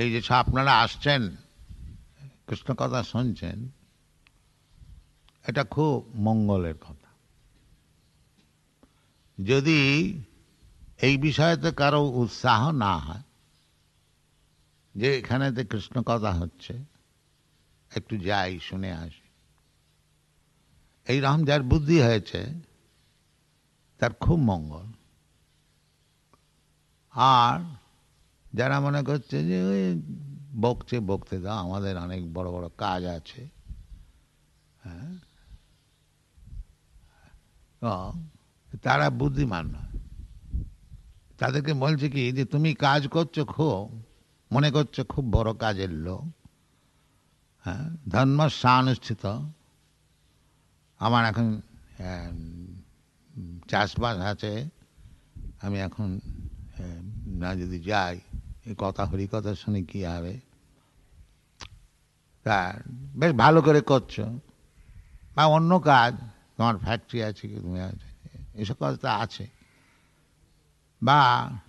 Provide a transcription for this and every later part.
এই যে আপনারা আসছেন কৃষ্ণ কথা শুনছেন এটা খুব মঙ্গলের কথা যদি এই বিষয়েতে কারো উৎসাহ না হয় যে এখানে তো কৃষ্ণ কথা হচ্ছে একটু যাই শুনে আসি এই রকম যার বুদ্ধি হয়েছে তার খুব মঙ্গল আর যারা মনে করছে যে ওই বকছে বকতে দাও আমাদের অনেক বড় বড় কাজ আছে হ্যাঁ তারা বুদ্ধিমান নয় তাদেরকে বলছে কি যে তুমি কাজ করছো খুব মনে করছো খুব বড় কাজের লোক হ্যাঁ ধর্ম সানুষ্ঠিত আমার এখন চাষবাস আছে আমি এখন না যদি যাই এই কথা হরি কথা শুনে কী হবে তা বেশ ভালো করে করছো বা অন্য কাজ তোমার ফ্যাক্টরি আছে কি তুমি আছে এসব কাজ তো আছে বা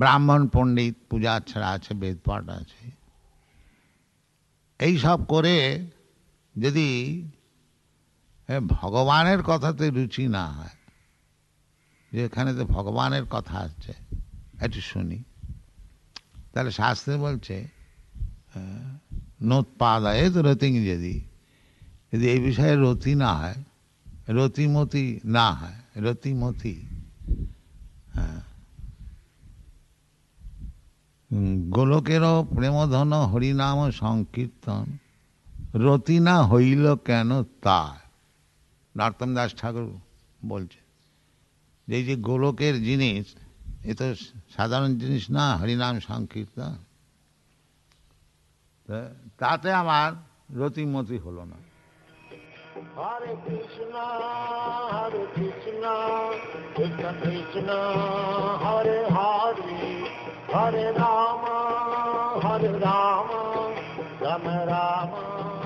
ব্রাহ্মণ পণ্ডিত পূজা ছাড়া আছে বেদপাঠ আছে এই সব করে যদি ভগবানের কথাতে রুচি না হয় যে এখানে তো ভগবানের কথা আসছে একটু শুনি তাহলে শাস্ত্রে বলছে পা নোৎপাদায় তো রতিং যদি যদি এই বিষয়ে রতি না হয় রতিমতি না হয় রতিমতি হ্যাঁ গোলকেরও প্রেমধন হরিনাম সংকীর্তন রতি না হইল কেন তা নর্তম দাস ঠাকুর বলছে যে যে গোলকের জিনিস এ তো সাধারণ জিনিস না হরিনাম সংকীর্তন তাতে আমার রতিমতি হলো না হরে কৃষ্ণ হরে কৃষ্ণ কৃষ্ণ কৃষ্ণ হরে হরে হরে রাম হরে রাম রাম রাম